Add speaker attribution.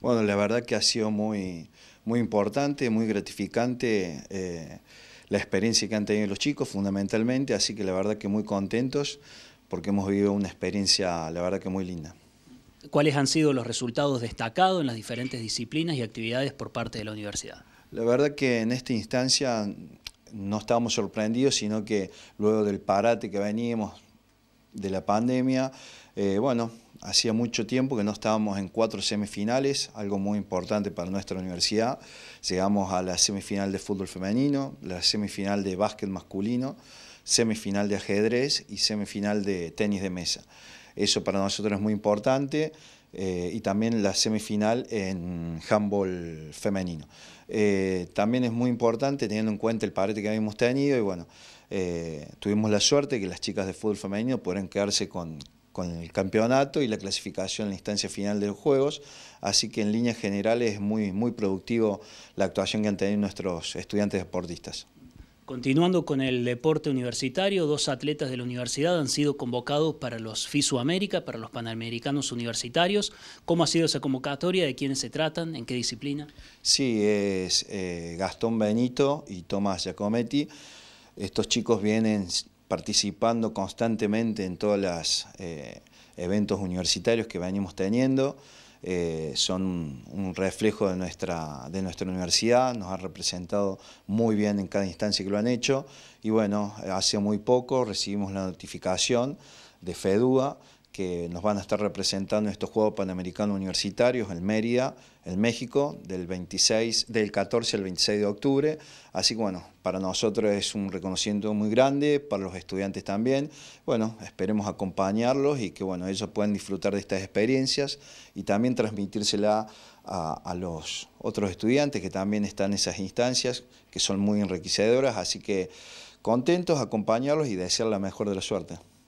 Speaker 1: Bueno, la verdad que ha sido muy, muy importante, muy gratificante eh, la experiencia que han tenido los chicos fundamentalmente, así que la verdad que muy contentos porque hemos vivido una experiencia, la verdad que muy linda. ¿Cuáles han sido los resultados destacados en
Speaker 2: las diferentes disciplinas y actividades por parte de la universidad?
Speaker 1: La verdad que en esta instancia no estábamos sorprendidos, sino que luego del parate que veníamos de la pandemia, eh, bueno, Hacía mucho tiempo que no estábamos en cuatro semifinales, algo muy importante para nuestra universidad. Llegamos a la semifinal de fútbol femenino, la semifinal de básquet masculino, semifinal de ajedrez y semifinal de tenis de mesa. Eso para nosotros es muy importante. Eh, y también la semifinal en handball femenino. Eh, también es muy importante teniendo en cuenta el parete que habíamos tenido y bueno, eh, tuvimos la suerte que las chicas de fútbol femenino pudieron quedarse con, con el campeonato y la clasificación en la instancia final de los Juegos, así que en líneas generales es muy, muy productivo la actuación que han tenido nuestros estudiantes deportistas.
Speaker 2: Continuando con el deporte universitario, dos atletas de la universidad han sido convocados para los FISU América, para los Panamericanos Universitarios. ¿Cómo ha sido esa convocatoria? ¿De quiénes se tratan? ¿En qué disciplina?
Speaker 1: Sí, es eh, Gastón Benito y Tomás Giacometti. Estos chicos vienen participando constantemente en todos los eh, eventos universitarios que venimos teniendo. Eh, son un reflejo de nuestra, de nuestra universidad, nos han representado muy bien en cada instancia que lo han hecho y bueno, hace muy poco recibimos la notificación de FEDUA que nos van a estar representando en estos Juegos Panamericanos Universitarios en Mérida, en México, del, 14 al 26 de octubre. Así que bueno, para nosotros es un reconocimiento muy grande, para los estudiantes también. Bueno, esperemos acompañarlos y que bueno, ellos puedan disfrutar de estas experiencias y también transmitírsela a, los otros estudiantes que también están en esas instancias, que son muy enriquecedoras. Así que contentos, acompañarlos y desear la mejor de la suerte.